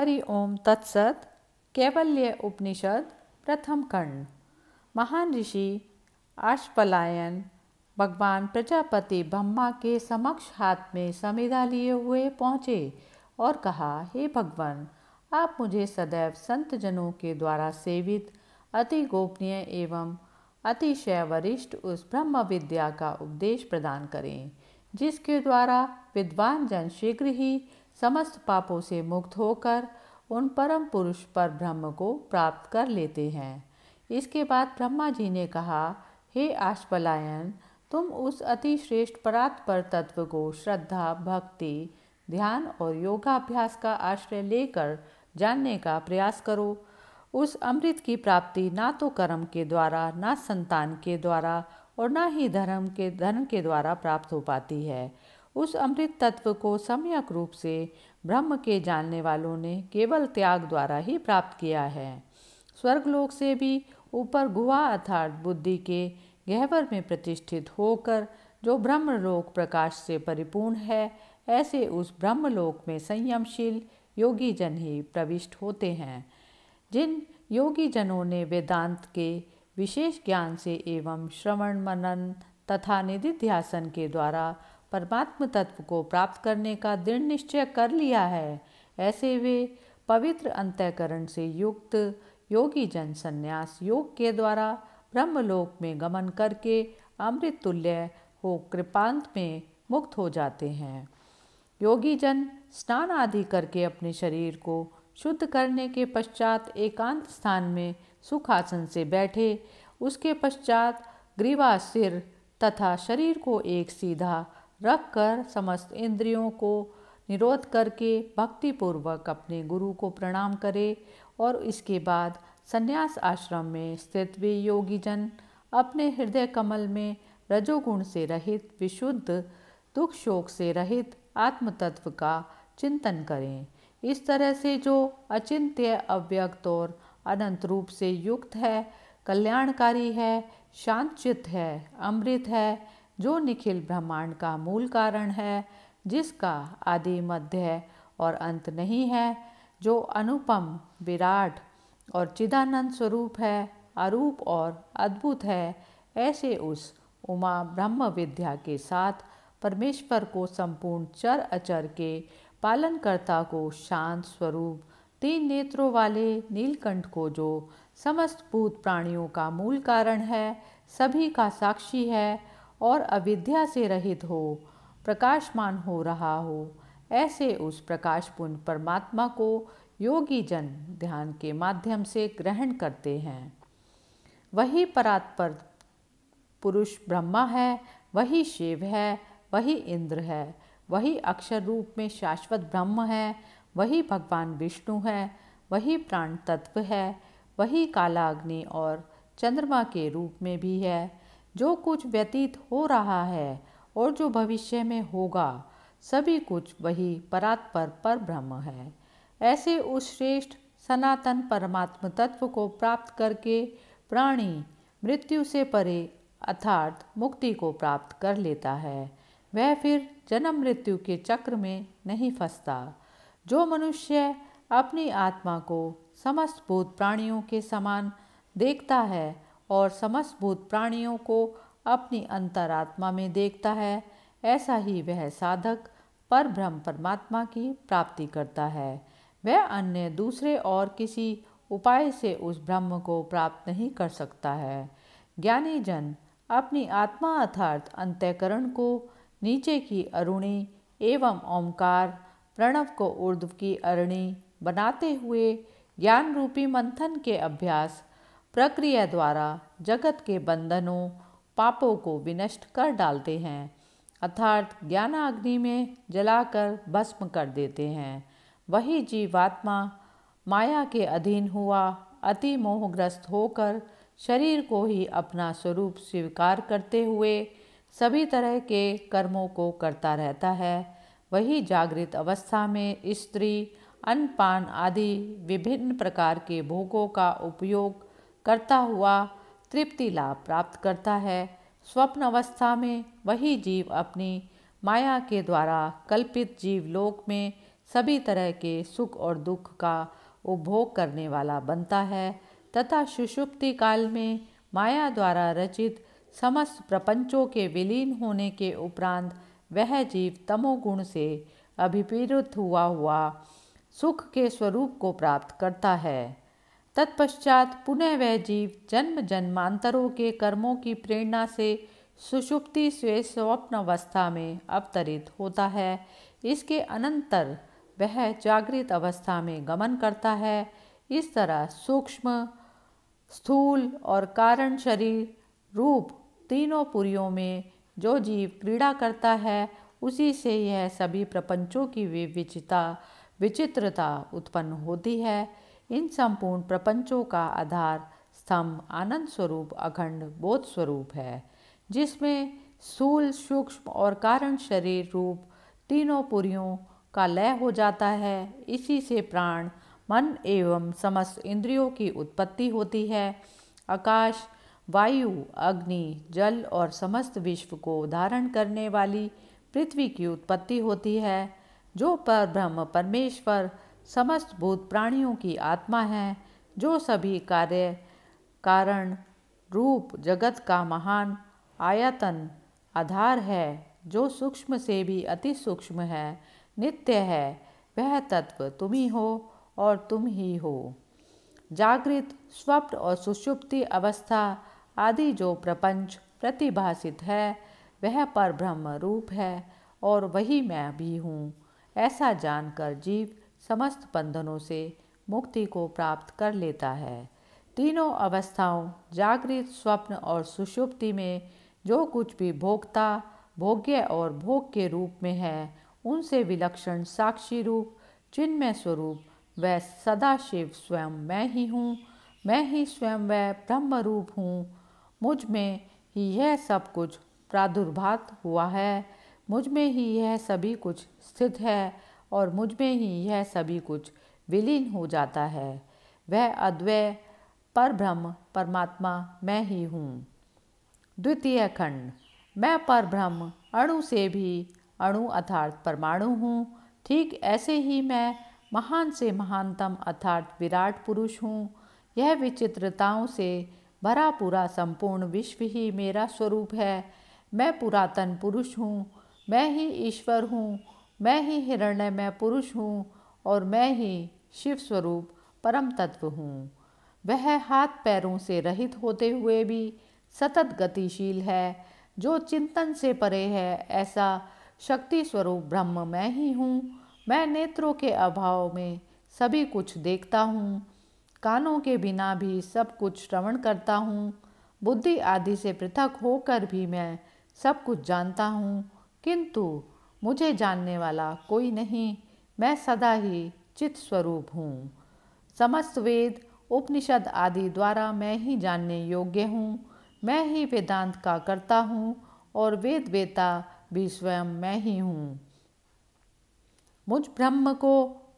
हरि ओम तत्सत कैवल्य उपनिषद प्रथम खंड महान ऋषि आशपलायन भगवान प्रजापति ब्रह्मा के समक्ष हाथ में समिधा लिए हुए पहुँचे और कहा हे भगवान आप मुझे सदैव संत जनों के द्वारा सेवित अति गोपनीय एवं अतिशय वरिष्ठ उस ब्रह्म विद्या का उपदेश प्रदान करें जिसके द्वारा विद्वान जन शीघ्र ही समस्त पापों से मुक्त होकर उन परम पुरुष पर ब्रह्म को प्राप्त कर लेते हैं इसके बाद ब्रह्मा जी ने कहा हे आश्वलायन तुम उस अति श्रेष्ठ परात्पर तत्व को श्रद्धा भक्ति ध्यान और योगाभ्यास का आश्रय लेकर जानने का प्रयास करो उस अमृत की प्राप्ति ना तो कर्म के द्वारा ना संतान के द्वारा और ना ही धर्म के धर्म के द्वारा प्राप्त हो पाती है उस अमृत तत्व को सम्यक रूप से ब्रह्म के जानने वालों ने केवल त्याग द्वारा ही प्राप्त किया है स्वर्गलोक से भी ऊपर गुहा अर्थात बुद्धि के गहवर में प्रतिष्ठित होकर जो ब्रह्मलोक प्रकाश से परिपूर्ण है ऐसे उस ब्रह्मलोक में संयमशील योगी जन ही प्रविष्ट होते हैं जिन योगी जनों ने वेदांत के विशेष ज्ञान से एवं श्रवण मनन तथा निधिध्यासन के द्वारा परमात्म तत्व को प्राप्त करने का दृढ़ निश्चय कर लिया है ऐसे वे पवित्र अंतकरण से युक्त योगी जन संन्यास योग के द्वारा ब्रह्मलोक में गमन करके अमृत तुल्य हो कृपांत में मुक्त हो जाते हैं योगी जन स्नान आदि करके अपने शरीर को शुद्ध करने के पश्चात एकांत स्थान में सुखासन से बैठे उसके पश्चात ग्रीवा सिर तथा शरीर को एक सीधा रख कर समस्त इंद्रियों को निरोध करके भक्तिपूर्वक अपने गुरु को प्रणाम करे और इसके बाद संन्यास आश्रम में स्थित वे योगीजन अपने हृदय कमल में रजोगुण से रहित विशुद्ध दुख शोक से रहित आत्मतत्व का चिंतन करें इस तरह से जो अचिंत्य अव्यक्त और अनंत रूप से युक्त है कल्याणकारी है शांतचित है अमृत है जो निखिल ब्रह्मांड का मूल कारण है जिसका आदि मध्य और अंत नहीं है जो अनुपम विराट और चिदानंद स्वरूप है अरूप और अद्भुत है ऐसे उस उमा ब्रह्म विद्या के साथ परमेश्वर को संपूर्ण चर अचर के पालनकर्ता को शांत स्वरूप तीन नेत्रों वाले नीलकंठ को जो समस्त भूत प्राणियों का मूल कारण है सभी का साक्षी है और अविद्या से रहित हो प्रकाशमान हो रहा हो ऐसे उस प्रकाशपूर्ण परमात्मा को योगी जन ध्यान के माध्यम से ग्रहण करते हैं वही परात्पर पुरुष ब्रह्मा है वही शिव है वही इंद्र है वही अक्षर रूप में शाश्वत ब्रह्म है वही भगवान विष्णु है वही प्राण तत्व है वही कालाग्नि और चंद्रमा के रूप में भी है जो कुछ व्यतीत हो रहा है और जो भविष्य में होगा सभी कुछ वही परात्पर पर ब्रह्म है ऐसे उस श्रेष्ठ सनातन परमात्म तत्व को प्राप्त करके प्राणी मृत्यु से परे अर्थात मुक्ति को प्राप्त कर लेता है वह फिर जन्म मृत्यु के चक्र में नहीं फंसता जो मनुष्य अपनी आत्मा को समस्त भूत प्राणियों के समान देखता है और समस्त भूत प्राणियों को अपनी अंतरात्मा में देखता है ऐसा ही वह साधक पर ब्रह्म परमात्मा की प्राप्ति करता है वह अन्य दूसरे और किसी उपाय से उस ब्रह्म को प्राप्त नहीं कर सकता है ज्ञानी जन अपनी आत्मा अर्थात अंत्यकरण को नीचे की अरुणी एवं ओंकार प्रणव को ऊर्ध्व की अरणी बनाते हुए ज्ञान रूपी मंथन के अभ्यास प्रक्रिया द्वारा जगत के बंधनों पापों को विनष्ट कर डालते हैं अर्थात ज्ञानाग्नि में जलाकर भस्म कर देते हैं वही जीवात्मा माया के अधीन हुआ अति मोहग्रस्त होकर शरीर को ही अपना स्वरूप स्वीकार करते हुए सभी तरह के कर्मों को करता रहता है वही जागृत अवस्था में स्त्री अन्नपान आदि विभिन्न प्रकार के भोगों का उपयोग करता हुआ तृप्ति लाभ प्राप्त करता है स्वप्न अवस्था में वही जीव अपनी माया के द्वारा कल्पित जीवलोक में सभी तरह के सुख और दुख का उपभोग करने वाला बनता है तथा सुषुप्ति काल में माया द्वारा रचित समस्त प्रपंचों के विलीन होने के उपरांत वह जीव तमोगुण से अभिपीड़ित हुआ हुआ सुख के स्वरूप को प्राप्त करता है तत्पश्चात पुनः वह जीव जन्म जन्मांतरों के कर्मों की प्रेरणा से सुषुप्ति से स्वप्न अवस्था में अवतरित होता है इसके अनंतर वह जागृत अवस्था में गमन करता है इस तरह सूक्ष्म स्थूल और कारण शरीर रूप तीनों पुरियों में जो जीव क्रीड़ा करता है उसी से यह सभी प्रपंचों की विविचता विचित्रता उत्पन्न होती है इन संपूर्ण प्रपंचों का आधार स्तंभ आनंद स्वरूप अखंड बोध स्वरूप है जिसमें सूल सूक्ष्म और कारण शरीर रूप तीनों पुरियों का लय हो जाता है इसी से प्राण मन एवं समस्त इंद्रियों की उत्पत्ति होती है आकाश वायु अग्नि जल और समस्त विश्व को धारण करने वाली पृथ्वी की उत्पत्ति होती है जो पर ब्रह्म परमेश्वर समस्त भूत प्राणियों की आत्मा है जो सभी कार्य कारण रूप जगत का महान आयतन आधार है जो सूक्ष्म से भी अति सूक्ष्म है नित्य है वह तत्व तुम ही हो और तुम ही हो जागृत स्वप्न और सुषुप्ति अवस्था आदि जो प्रपंच प्रतिभाषित है वह पर ब्रह्म रूप है और वही मैं भी हूँ ऐसा जानकर जीव समस्त बंधनों से मुक्ति को प्राप्त कर लेता है तीनों अवस्थाओं जागृत स्वप्न और सुषुप्ति में जो कुछ भी भोक्ता भोग्य और भोग के रूप में है उनसे विलक्षण साक्षी रूप चिन्मय स्वरूप वह सदाशिव स्वयं मैं ही हूँ मैं ही स्वयं वह ब्रह्म रूप हूँ मुझ में ही यह सब कुछ प्रादुर्भात हुआ है मुझ में ही यह सभी कुछ स्थित है और मुझ में ही यह सभी कुछ विलीन हो जाता है वह अद्वै पर ब्रह्म परमात्मा मैं ही हूँ द्वितीय खंड मैं पर ब्रह्म अणु से भी अणु अर्थात परमाणु हूँ ठीक ऐसे ही मैं महान से महानतम अर्थात विराट पुरुष हूँ यह विचित्रताओं से भरा पूरा संपूर्ण विश्व ही मेरा स्वरूप है मैं पुरातन पुरुष हूँ मैं ही ईश्वर हूँ मैं ही हिरण्यमय पुरुष हूँ और मैं ही शिव स्वरूप परम तत्व हूँ वह हाथ पैरों से रहित होते हुए भी सतत गतिशील है जो चिंतन से परे है ऐसा शक्ति स्वरूप ब्रह्म मैं ही हूँ मैं नेत्रों के अभाव में सभी कुछ देखता हूँ कानों के बिना भी सब कुछ श्रवण करता हूँ बुद्धि आदि से पृथक होकर भी मैं सब कुछ जानता हूँ किंतु मुझे जानने वाला कोई नहीं मैं सदा ही चित स्वरूप हूँ समस्त वेद उपनिषद आदि द्वारा मैं ही जानने योग्य हूँ मैं ही वेदांत का करता हूँ और वेद वेता भी स्वयं मैं ही हूँ मुझ ब्रह्म को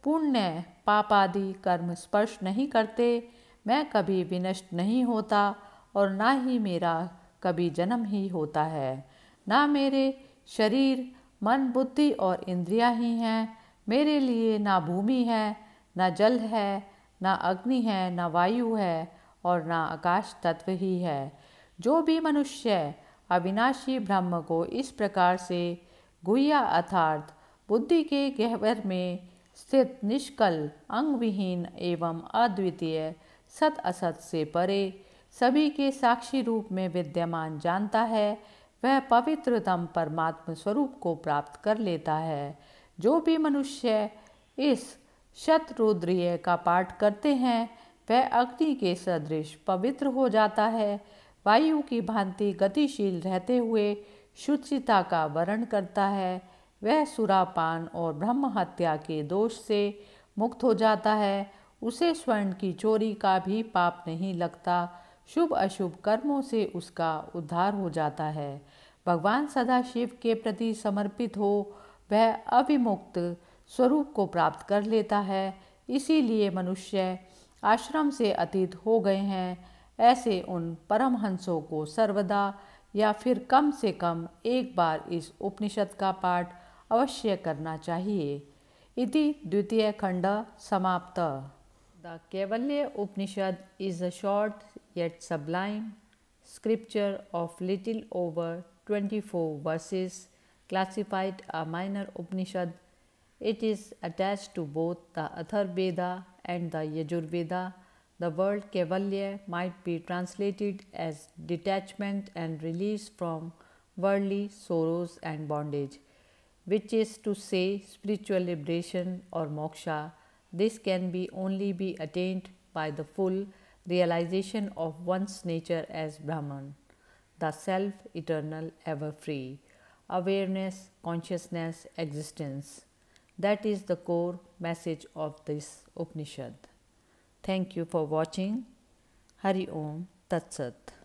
पुण्य पाप आदि कर्म स्पर्श नहीं करते मैं कभी विनष्ट नहीं होता और ना ही मेरा कभी जन्म ही होता है ना मेरे शरीर मन बुद्धि और इंद्रियां ही हैं मेरे लिए ना भूमि है ना जल है ना अग्नि है ना वायु है और ना आकाश तत्व ही है जो भी मनुष्य अविनाशी ब्रह्म को इस प्रकार से गुहया अर्थार्थ बुद्धि के गहवर में स्थित निष्कल अंग विहीन एवं अद्वितीय सत असत से परे सभी के साक्षी रूप में विद्यमान जानता है वह पवित्र दम परमात्म स्वरूप को प्राप्त कर लेता है जो भी मनुष्य इस शत्रुद्रिय का पाठ करते हैं वह अग्नि के सदृश पवित्र हो जाता है वायु की भांति गतिशील रहते हुए शुचिता का वर्ण करता है वह सुरापान और ब्रह्म हत्या के दोष से मुक्त हो जाता है उसे स्वर्ण की चोरी का भी पाप नहीं लगता शुभ अशुभ कर्मों से उसका उद्धार हो जाता है भगवान सदा शिव के प्रति समर्पित हो वह अभिमुक्त स्वरूप को प्राप्त कर लेता है इसीलिए मनुष्य आश्रम से अतीत हो गए हैं ऐसे उन परमहंसों को सर्वदा या फिर कम से कम एक बार इस उपनिषद का पाठ अवश्य करना चाहिए इति द्वितीय खंड समाप्त the Kaivalya Upanishad is a short yet sublime scripture of little over 24 verses classified a minor Upanishad. It is attached to both the Atharvaveda and the Yajurveda. The word Kevalya might be translated as detachment and release from worldly sorrows and bondage, which is to say spiritual liberation or moksha. This can be only be attained by the full realization of one's nature as Brahman, the self eternal, ever free, awareness, consciousness, existence. That is the core message of this Upanishad. Thank you for watching. Hari Om Tat Sat.